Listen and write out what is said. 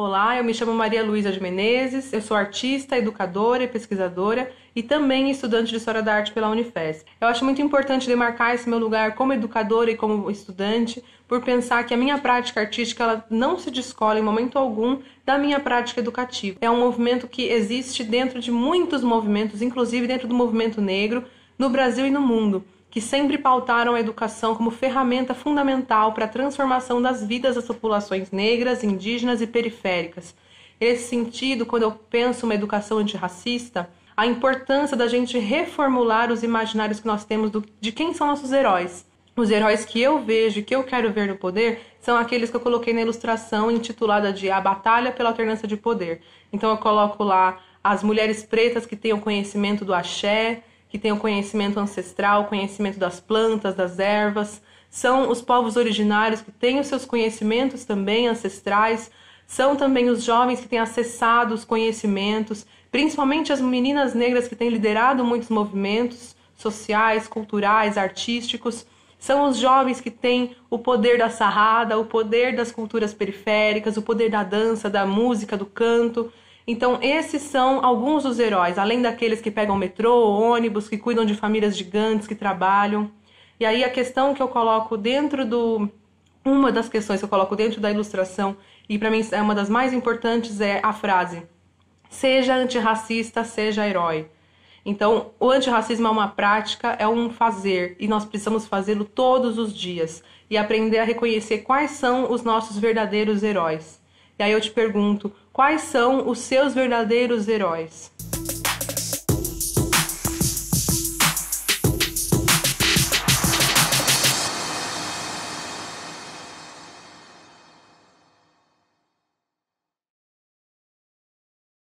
Olá, eu me chamo Maria Luísa de Menezes, eu sou artista, educadora e pesquisadora e também estudante de História da Arte pela Unifesp. Eu acho muito importante demarcar esse meu lugar como educadora e como estudante por pensar que a minha prática artística ela não se descola em momento algum da minha prática educativa. É um movimento que existe dentro de muitos movimentos, inclusive dentro do movimento negro, no Brasil e no mundo que sempre pautaram a educação como ferramenta fundamental para a transformação das vidas das populações negras, indígenas e periféricas. Nesse sentido, quando eu penso uma educação antirracista, a importância da gente reformular os imaginários que nós temos do, de quem são nossos heróis. Os heróis que eu vejo, que eu quero ver no poder, são aqueles que eu coloquei na ilustração intitulada de A Batalha pela Alternância de Poder. Então eu coloco lá as mulheres pretas que tenham conhecimento do axé, que tem o conhecimento ancestral, o conhecimento das plantas, das ervas. São os povos originários que têm os seus conhecimentos também ancestrais. São também os jovens que têm acessado os conhecimentos, principalmente as meninas negras que têm liderado muitos movimentos sociais, culturais, artísticos. São os jovens que têm o poder da sarrada, o poder das culturas periféricas, o poder da dança, da música, do canto. Então, esses são alguns dos heróis, além daqueles que pegam metrô, ônibus, que cuidam de famílias gigantes, que trabalham. E aí a questão que eu coloco dentro do uma das questões que eu coloco dentro da ilustração e para mim é uma das mais importantes é a frase: seja antirracista, seja herói. Então, o antirracismo é uma prática, é um fazer, e nós precisamos fazê-lo todos os dias e aprender a reconhecer quais são os nossos verdadeiros heróis. E aí eu te pergunto, Quais são os seus verdadeiros heróis?